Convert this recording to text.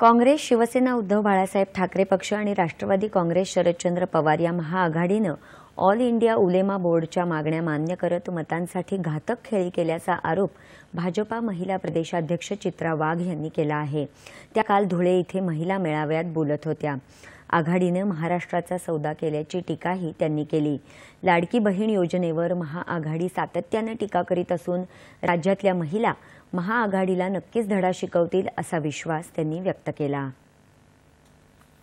काँग्रेस शिवसेना उद्धव बाळासाहेब ठाकरे पक्ष आणि राष्ट्रवादी काँग्रेस शरदचंद्र पवार या महाआघाडीनं ऑल इंडिया उलेमा बोर्डच्या मागण्या मान्य करत मतांसाठी घातक खेळी केल्याचा आरोप भाजपा महिला प्रदेशाध्यक्ष चित्रा वाघ यांनी केला आहे त्या काल धुळे इथे महिला मेळाव्यात बोलत होत्या आघाडीनं महाराष्ट्राचा सौदा केल्याची टीकाही त्यांनी केली लाडकी बहीण योजनेवर महाआघाडी सातत्यानं टीका करीत असून राज्यातल्या महिला महाआघाडीला नक्कीच धडा शिकवतील असा विश्वास त्यांनी व्यक्त केला